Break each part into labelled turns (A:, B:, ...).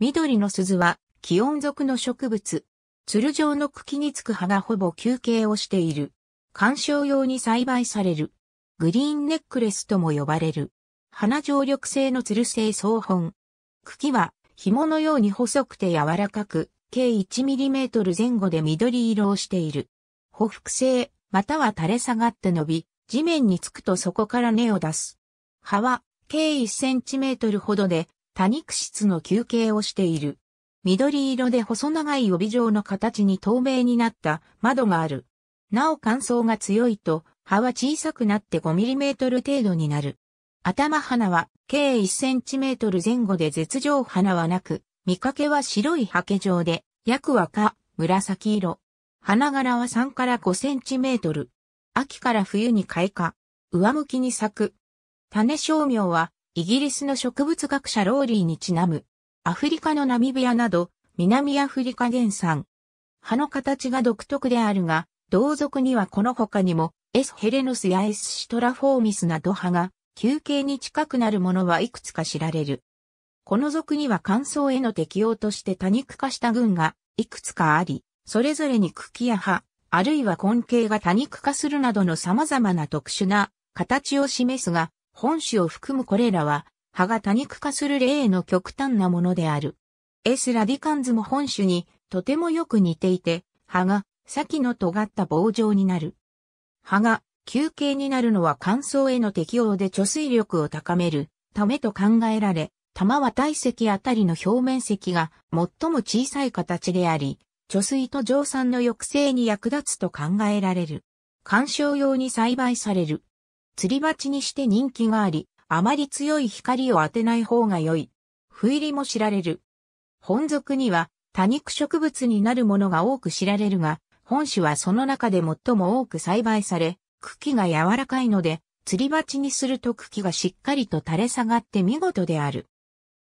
A: 緑の鈴は、気温属の植物。鶴状の茎につく葉がほぼ休憩をしている。観賞用に栽培される。グリーンネックレスとも呼ばれる。花常緑性の鶴性草本。茎は紐のように細くて柔らかく、計1トル前後で緑色をしている。補服性、または垂れ下がって伸び、地面につくとそこから根を出す。葉は計1トルほどで多肉質の球形をしている。緑色で細長い帯状の形に透明になった窓がある。なお乾燥が強いと、葉は小さくなって 5mm 程度になる。頭花は計 1cm 前後で絶状花はなく、見かけは白いハケ状で、約は赤、紫色。花柄は3から5センチメートル。秋から冬に開花。上向きに咲く。種商名はイギリスの植物学者ローリーにちなむ、アフリカのナミビアなど、南アフリカ原産。葉の形が独特であるが、同族にはこの他にも、エスヘレノスやエスシトラフォーミスなど葉が、球形に近くなるものはいくつか知られる。この族には乾燥への適応として多肉化した群がいくつかあり、それぞれに茎や葉、あるいは根茎が多肉化するなどの様々な特殊な形を示すが、本種を含むこれらは、葉が多肉化する例の極端なものである。エスラディカンズも本種にとてもよく似ていて、葉が先の尖った棒状になる。葉が休憩になるのは乾燥への適応で貯水力を高めるためと考えられ、玉は体積あたりの表面積が最も小さい形であり、貯水と蒸散の抑制に役立つと考えられる。観賞用に栽培される。釣り鉢にして人気があり、あまり強い光を当てない方が良い。不入りも知られる。本属には多肉植物になるものが多く知られるが、本種はその中で最も多く栽培され、茎が柔らかいので、釣り鉢にすると茎がしっかりと垂れ下がって見事である。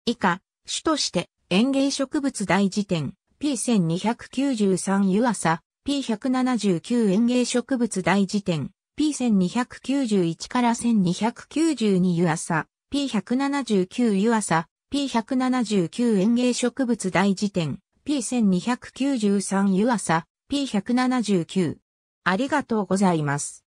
A: 以下、種として園芸植物大辞典 P1293 湯浅 P179 園芸植物大辞典 P1291 から1292湯浅、P179 湯浅、P179 園芸植物大辞典、P1293 湯浅、P179。ありがとうございます。